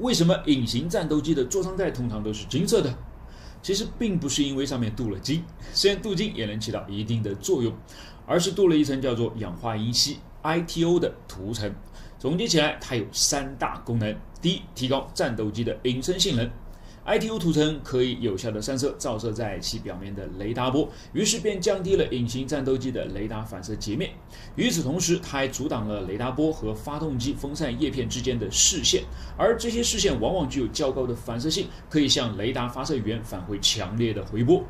为什么隐形战斗机的座舱盖通常都是金色的？其实并不是因为上面镀了金，虽然镀金也能起到一定的作用，而是镀了一层叫做氧化银锡 （ITO） 的涂层。总结起来，它有三大功能：第一，提高战斗机的隐身性能。ITO 涂层可以有效的散射照射在其表面的雷达波，于是便降低了隐形战斗机的雷达反射截面。与此同时，它还阻挡了雷达波和发动机风扇叶片之间的视线，而这些视线往往具有较高的反射性，可以向雷达发射源返回强烈的回波。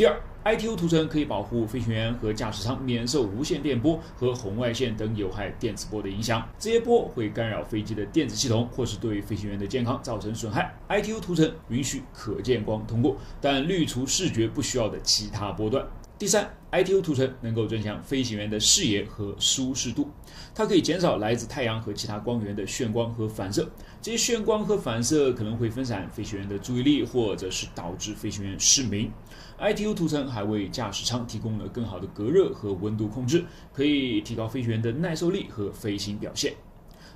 第二 i t u 涂层可以保护飞行员和驾驶舱免受无线电波和红外线等有害电磁波的影响。这些波会干扰飞机的电子系统，或是对飞行员的健康造成损害。i t u 涂层允许可见光通过，但滤除视觉不需要的其他波段。第三 i t u 涂层能够增强飞行员的视野和舒适度。它可以减少来自太阳和其他光源的眩光和反射。这些眩光和反射可能会分散飞行员的注意力，或者是导致飞行员失明。i t u 涂层还为驾驶舱提供了更好的隔热和温度控制，可以提高飞行员的耐受力和飞行表现。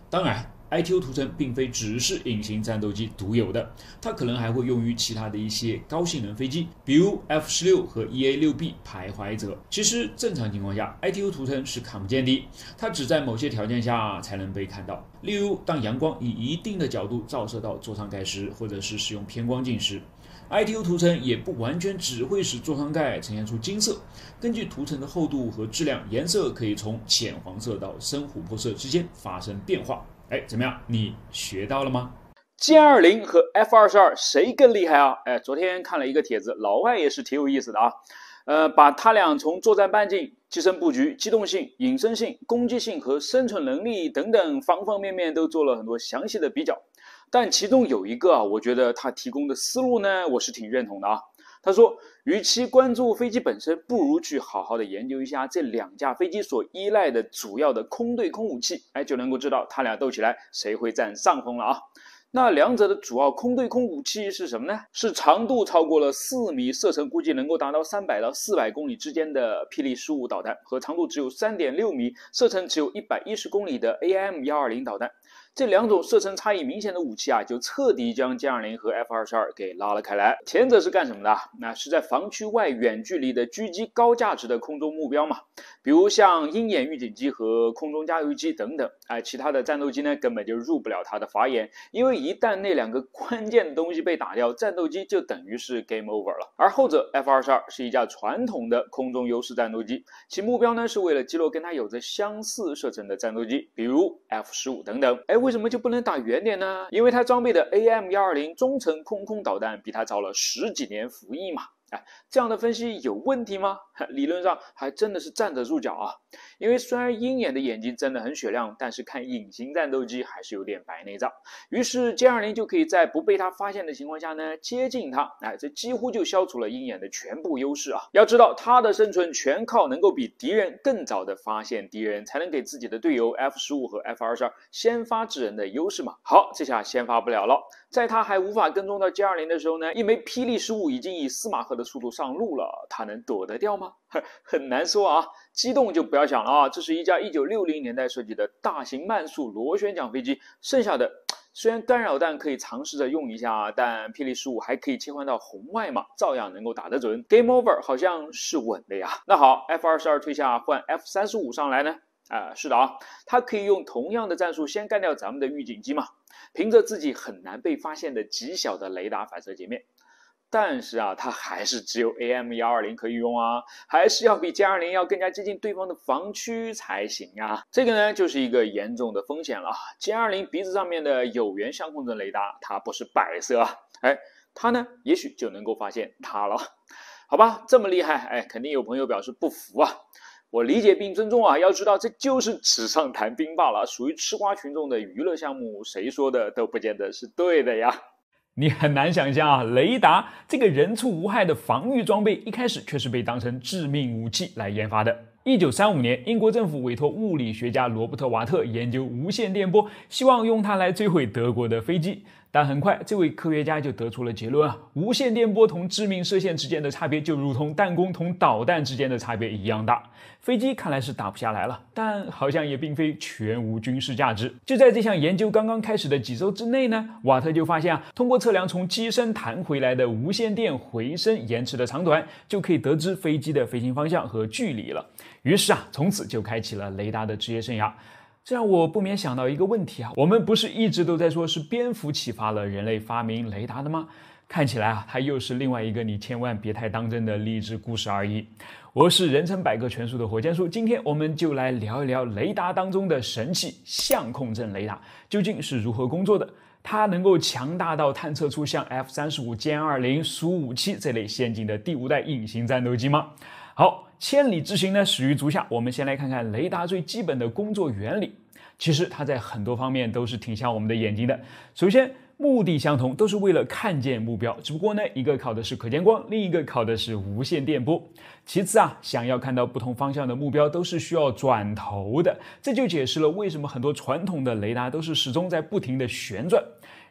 当然。i t u 涂层并非只是隐形战斗机独有的，它可能还会用于其他的一些高性能飞机，比如 F 十六和 EA 六 B 徘徊者。其实正常情况下 i t u 涂层是看不见的，它只在某些条件下才能被看到，例如当阳光以一定的角度照射到座舱盖时，或者是使用偏光镜时。ITO 涂层也不完全只会使座舱盖呈现出金色，根据涂层的厚度和质量，颜色可以从浅黄色到深琥珀色之间发生变化。哎，怎么样？你学到了吗？歼二零和 F 二十二谁更厉害啊？哎，昨天看了一个帖子，老外也是挺有意思的啊。呃，把他俩从作战半径、机身布局、机动性、隐身性、攻击性和生存能力等等方方面面都做了很多详细的比较，但其中有一个啊，我觉得他提供的思路呢，我是挺认同的啊。他说，与其关注飞机本身，不如去好好的研究一下这两架飞机所依赖的主要的空对空武器，哎，就能够知道他俩斗起来谁会占上风了啊。那两者的主要空对空武器是什么呢？是长度超过了四米、射程估计能够达到三百到四百公里之间的霹雳十五导弹，和长度只有三点六米、射程只有一百一十公里的 AM 幺二零导弹。这两种射程差异明显的武器啊，就彻底将歼二零和 F 二十二给拉了开来。前者是干什么的？那是在防区外远距离的狙击高价值的空中目标嘛，比如像鹰眼预警机和空中加油机等等。哎，其他的战斗机呢，根本就入不了它的法眼，因为一旦那两个关键的东西被打掉，战斗机就等于是 game over 了。而后者 F 二十二是一架传统的空中优势战斗机，其目标呢是为了击落跟它有着相似射程的战斗机，比如 F 十五等等。哎。为什么就不能打远点呢？因为它装备的 AM 幺二零中程空空导弹比它早了十几年服役嘛。哎，这样的分析有问题吗？理论上还真的是站得住脚啊，因为虽然鹰眼的眼睛真的很雪亮，但是看隐形战斗机还是有点白内障。于是歼二零就可以在不被它发现的情况下呢接近它，哎，这几乎就消除了鹰眼的全部优势啊。要知道它的生存全靠能够比敌人更早的发现敌人，才能给自己的队友 F15 和 F22 先发制人的优势嘛。好，这下先发不了了。在它还无法跟踪到歼二零的时候呢，一枚霹雳十五已经以四马赫的速度上路了，它能躲得掉吗？很难说啊，激动就不要想了啊，这是一架一九六零年代设计的大型慢速螺旋桨飞机。剩下的，虽然干扰弹可以尝试着用一下，但霹雳十五还可以切换到红外嘛，照样能够打得准。Game over，好像是稳的呀。那好，F 二十二退下，换 F 三十五上来呢？啊，是的啊，他可以用同样的战术先干掉咱们的预警机嘛，凭着自己很难被发现的极小的雷达反射截面。但是啊，它还是只有 AM 幺二零可以用啊，还是要比歼二零要更加接近对方的防区才行呀。这个呢，就是一个严重的风险了歼二零鼻子上面的有源相控阵雷达，它不是摆设啊，哎，它呢，也许就能够发现它了。好吧，这么厉害，哎，肯定有朋友表示不服啊。我理解并尊重啊，要知道这就是纸上谈兵罢了，属于吃瓜群众的娱乐项目，谁说的都不见得是对的呀。你很难想象啊，雷达这个人畜无害的防御装备，一开始却是被当成致命武器来研发的。一九三五年，英国政府委托物理学家罗伯特·瓦特研究无线电波，希望用它来摧毁德国的飞机。但很快，这位科学家就得出了结论啊：无线电波同致命射线之间的差别，就如同弹弓同导弹之间的差别一样大。飞机看来是打不下来了，但好像也并非全无军事价值。就在这项研究刚刚开始的几周之内呢，瓦特就发现啊，通过测量从机身弹回来的无线电回声延迟的长短，就可以得知飞机的飞行方向和距离了。于是啊，从此就开启了雷达的职业生涯。这让我不免想到一个问题啊，我们不是一直都在说是蝙蝠启发了人类发明雷达的吗？看起来啊，它又是另外一个你千万别太当真的励志故事而已。我是人称百科全书的火箭叔，今天我们就来聊一聊雷达当中的神器相控阵雷达究竟是如何工作的，它能够强大到探测出像 F 三十五、歼二零、苏五七这类先进的第五代隐形战斗机吗？好。千里之行呢，始于足下。我们先来看看雷达最基本的工作原理。其实它在很多方面都是挺像我们的眼睛的。首先，目的相同，都是为了看见目标。只不过呢，一个考的是可见光，另一个考的是无线电波。其次啊，想要看到不同方向的目标，都是需要转头的。这就解释了为什么很多传统的雷达都是始终在不停的旋转。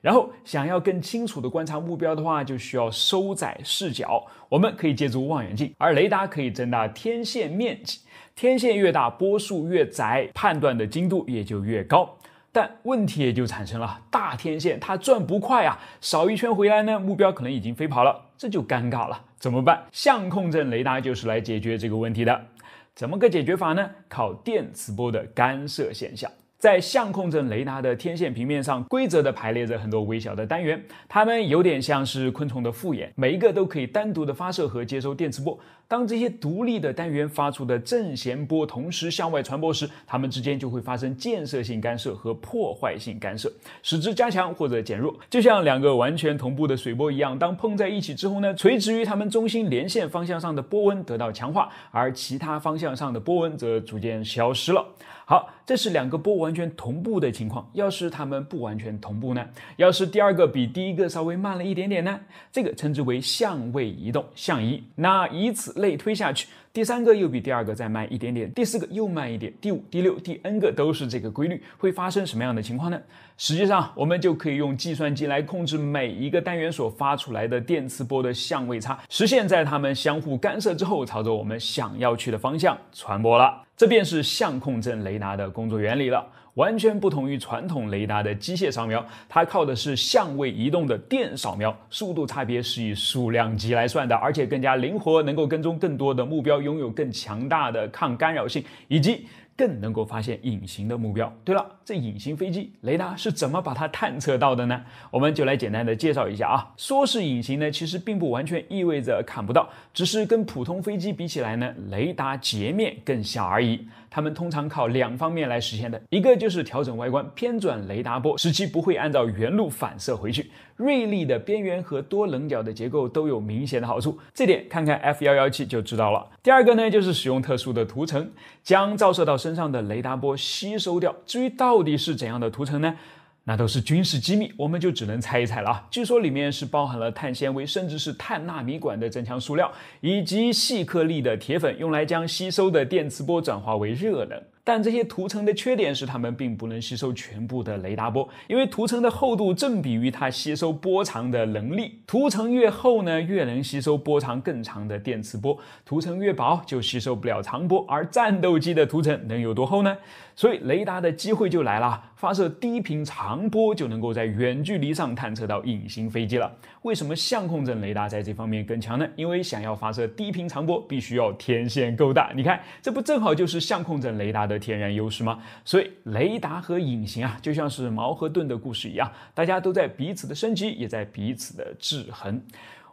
然后，想要更清楚地观察目标的话，就需要收窄视角。我们可以借助望远镜，而雷达可以增大天线面积。天线越大，波束越窄，判断的精度也就越高。但问题也就产生了：大天线它转不快啊，扫一圈回来呢，目标可能已经飞跑了，这就尴尬了。怎么办？相控阵雷达就是来解决这个问题的。怎么个解决法呢？靠电磁波的干涉现象。在相控阵雷达的天线平面上，规则的排列着很多微小的单元，它们有点像是昆虫的复眼，每一个都可以单独的发射和接收电磁波。当这些独立的单元发出的正弦波同时向外传播时，它们之间就会发生建设性干涉和破坏性干涉，使之加强或者减弱。就像两个完全同步的水波一样，当碰在一起之后呢，垂直于它们中心连线方向上的波纹得到强化，而其他方向上的波纹则逐渐消失了。好，这是两个波完全同步的情况。要是它们不完全同步呢？要是第二个比第一个稍微慢了一点点呢？这个称之为相位移动，相移。那以此。类推下去，第三个又比第二个再慢一点点，第四个又慢一点，第五、第六、第 N 个都是这个规律，会发生什么样的情况呢？实际上，我们就可以用计算机来控制每一个单元所发出来的电磁波的相位差，实现在它们相互干涉之后，朝着我们想要去的方向传播了。这便是相控阵雷达的工作原理了。完全不同于传统雷达的机械扫描，它靠的是相位移动的电扫描，速度差别是以数量级来算的，而且更加灵活，能够跟踪更多的目标，拥有更强大的抗干扰性，以及。更能够发现隐形的目标。对了，这隐形飞机雷达是怎么把它探测到的呢？我们就来简单的介绍一下啊。说是隐形呢，其实并不完全意味着看不到，只是跟普通飞机比起来呢，雷达截面更小而已。它们通常靠两方面来实现的，一个就是调整外观，偏转雷达波，使其不会按照原路反射回去。锐利的边缘和多棱角的结构都有明显的好处，这点看看 F 幺幺七就知道了。第二个呢，就是使用特殊的涂层，将照射到。身上的雷达波吸收掉。至于到底是怎样的涂层呢？那都是军事机密，我们就只能猜一猜了啊。据说里面是包含了碳纤维，甚至是碳纳米管的增强塑料，以及细颗粒的铁粉，用来将吸收的电磁波转化为热能。但这些涂层的缺点是，它们并不能吸收全部的雷达波，因为涂层的厚度正比于它吸收波长的能力，涂层越厚呢，越能吸收波长更长的电磁波，涂层越薄就吸收不了长波，而战斗机的涂层能有多厚呢？所以雷达的机会就来了，发射低频长波就能够在远距离上探测到隐形飞机了。为什么相控阵雷达在这方面更强呢？因为想要发射低频长波，必须要天线够大。你看，这不正好就是相控阵雷达的天然优势吗？所以雷达和隐形啊，就像是矛和盾的故事一样，大家都在彼此的升级，也在彼此的制衡。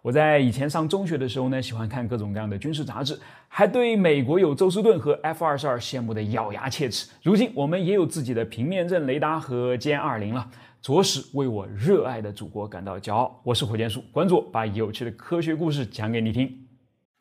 我在以前上中学的时候呢，喜欢看各种各样的军事杂志。还对美国有宙斯盾和 F 二十二羡慕的咬牙切齿。如今我们也有自己的平面阵雷达和歼二零了，着实为我热爱的祖国感到骄傲。我是火箭叔，关注我，把有趣的科学故事讲给你听。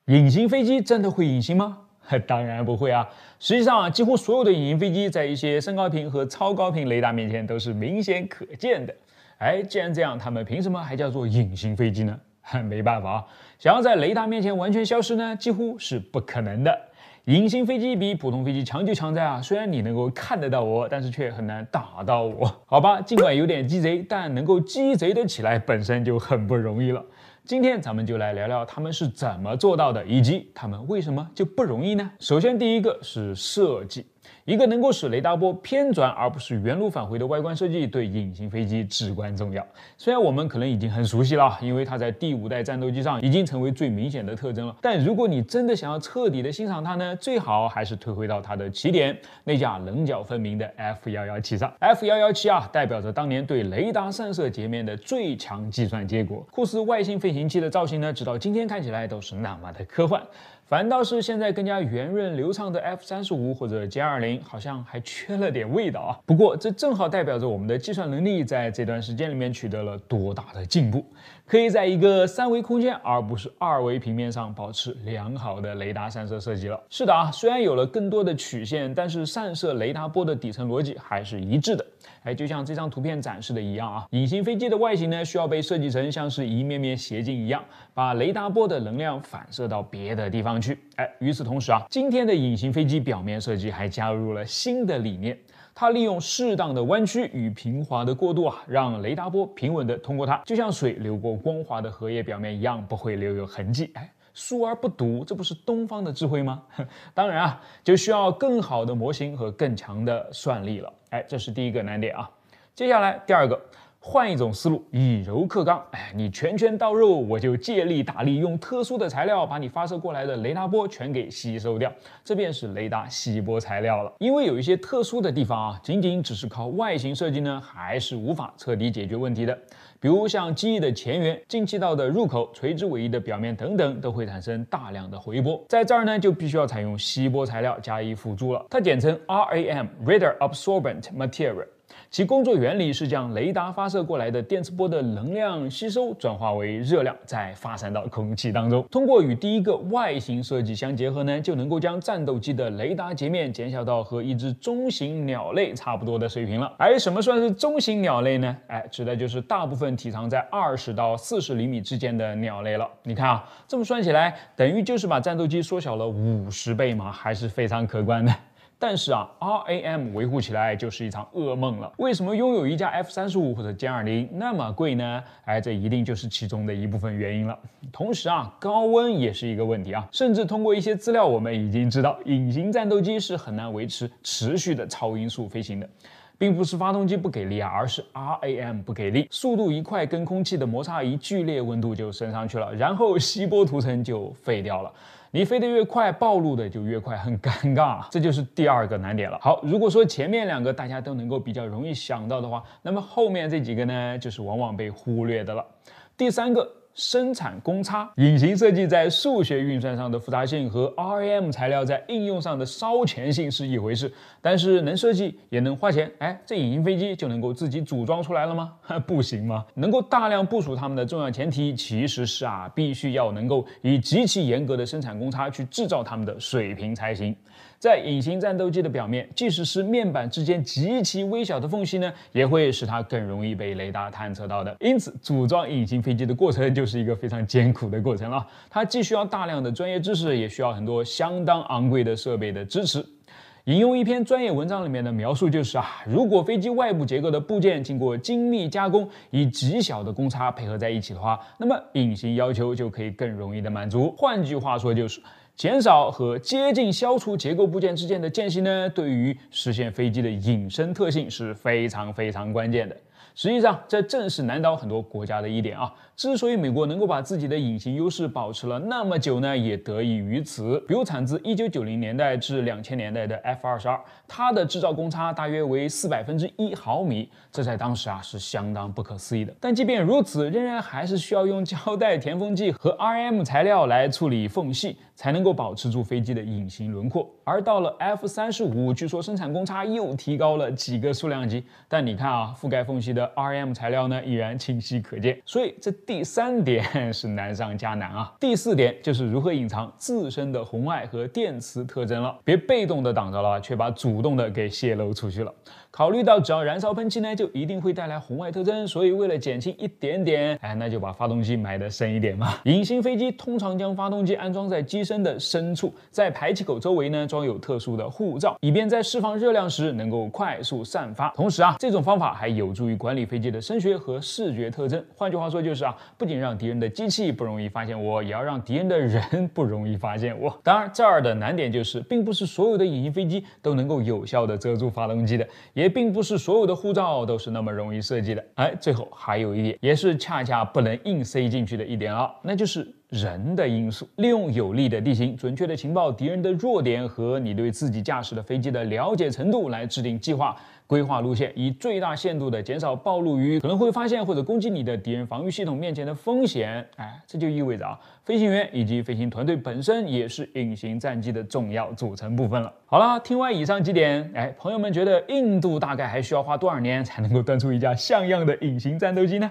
隐形飞机真的会隐形吗？当然不会啊！实际上，啊，几乎所有的隐形飞机在一些身高频和超高频雷达面前都是明显可见的。哎，既然这样，他们凭什么还叫做隐形飞机呢？没办法啊，想要在雷达面前完全消失呢，几乎是不可能的。隐形飞机比普通飞机强就强在啊，虽然你能够看得到我，但是却很难打到我。好吧，尽管有点鸡贼，但能够鸡贼得起来，本身就很不容易了。今天咱们就来聊聊他们是怎么做到的，以及他们为什么就不容易呢？首先，第一个是设计。一个能够使雷达波偏转而不是原路返回的外观设计，对隐形飞机至关重要。虽然我们可能已经很熟悉了，因为它在第五代战斗机上已经成为最明显的特征了。但如果你真的想要彻底的欣赏它呢，最好还是退回到它的起点——那架棱角分明的 F 幺幺七上。F 幺幺七啊，代表着当年对雷达散射截面的最强计算结果。酷似外星飞行器的造型呢，直到今天看起来都是那么的科幻。反倒是现在更加圆润流畅的 F 三十五或者歼二零，好像还缺了点味道啊。不过这正好代表着我们的计算能力在这段时间里面取得了多大的进步。可以在一个三维空间而不是二维平面上保持良好的雷达散射设计了。是的啊，虽然有了更多的曲线，但是散射雷达波的底层逻辑还是一致的。哎，就像这张图片展示的一样啊，隐形飞机的外形呢需要被设计成像是一面面斜镜一样，把雷达波的能量反射到别的地方去。哎，与此同时啊，今天的隐形飞机表面设计还加入了新的理念。它利用适当的弯曲与平滑的过渡啊，让雷达波平稳的通过它，就像水流过光滑的荷叶表面一样，不会留有痕迹。哎，疏而不堵，这不是东方的智慧吗？当然啊，就需要更好的模型和更强的算力了。哎，这是第一个难点啊。接下来第二个。换一种思路，以柔克刚。哎，你拳拳到肉，我就借力打力，用特殊的材料把你发射过来的雷达波全给吸收掉，这便是雷达吸波材料了。因为有一些特殊的地方啊，仅仅只是靠外形设计呢，还是无法彻底解决问题的。比如像机翼的前缘、进气道的入口、垂直尾翼的表面等等，都会产生大量的回波，在这儿呢，就必须要采用吸波材料加以辅助了。它简称 RAM（ Radar Absorbent Material）。其工作原理是将雷达发射过来的电磁波的能量吸收，转化为热量，再发散到空气当中。通过与第一个外形设计相结合呢，就能够将战斗机的雷达截面减小到和一只中型鸟类差不多的水平了。而什么算是中型鸟类呢？哎，指的就是大部分体长在二十到四十厘米之间的鸟类了。你看啊，这么算起来，等于就是把战斗机缩小了五十倍嘛，还是非常可观的。但是啊，RAM 维护起来就是一场噩梦了。为什么拥有一架 F 三十五或者歼二零那么贵呢？哎，这一定就是其中的一部分原因了。同时啊，高温也是一个问题啊。甚至通过一些资料，我们已经知道，隐形战斗机是很难维持持续的超音速飞行的，并不是发动机不给力啊，而是 RAM 不给力。速度一快，跟空气的摩擦一剧烈，温度就升上去了，然后吸波涂层就废掉了。你飞得越快，暴露的就越快，很尴尬啊，这就是第二个难点了。好，如果说前面两个大家都能够比较容易想到的话，那么后面这几个呢，就是往往被忽略的了。第三个。生产公差、隐形设计在数学运算上的复杂性和 R A M 材料在应用上的烧钱性是一回事，但是能设计也能花钱，哎，这隐形飞机就能够自己组装出来了吗？不行吗？能够大量部署它们的重要前提其实是啊，必须要能够以极其严格的生产公差去制造它们的水平才行。在隐形战斗机的表面，即使是面板之间极其微小的缝隙呢，也会使它更容易被雷达探测到的。因此，组装隐形飞机的过程就是一个非常艰苦的过程了。它既需要大量的专业知识，也需要很多相当昂贵的设备的支持。引用一篇专业文章里面的描述，就是啊，如果飞机外部结构的部件经过精密加工，以极小的公差配合在一起的话，那么隐形要求就可以更容易的满足。换句话说，就是减少和接近消除结构部件之间的间隙呢，对于实现飞机的隐身特性是非常非常关键的。实际上，这正是难倒很多国家的一点啊。之所以美国能够把自己的隐形优势保持了那么久呢，也得益于此。比如，产自1990年代至2000年代的 F-22，它的制造公差大约为四百分之一毫米，这在当时啊是相当不可思议的。但即便如此，仍然还是需要用胶带填缝剂和 r m 材料来处理缝隙，才能够保持住飞机的隐形轮廓。而到了 F-35，据说生产公差又提高了几个数量级。但你看啊，覆盖缝隙的。R M 材料呢依然清晰可见，所以这第三点是难上加难啊。第四点就是如何隐藏自身的红外和电磁特征了，别被动的挡着了，却把主动的给泄露出去了。考虑到只要燃烧喷气呢，就一定会带来红外特征，所以为了减轻一点点，哎，那就把发动机埋得深一点嘛。隐形飞机通常将发动机安装在机身的深处，在排气口周围呢装有特殊的护罩，以便在释放热量时能够快速散发。同时啊，这种方法还有助于管理飞机的声学和视觉特征。换句话说就是啊，不仅让敌人的机器不容易发现我，也要让敌人的人不容易发现我。当然这儿的难点就是，并不是所有的隐形飞机都能够有效的遮住发动机的。也并不是所有的护照都是那么容易设计的。哎，最后还有一点，也是恰恰不能硬塞进去的一点啊，那就是。人的因素，利用有利的地形、准确的情报、敌人的弱点和你对自己驾驶的飞机的了解程度来制定计划、规划路线，以最大限度地减少暴露于可能会发现或者攻击你的敌人防御系统面前的风险。哎，这就意味着啊，飞行员以及飞行团队本身也是隐形战机的重要组成部分了。好了，听完以上几点，哎，朋友们觉得印度大概还需要花多少年才能够端出一架像样的隐形战斗机呢？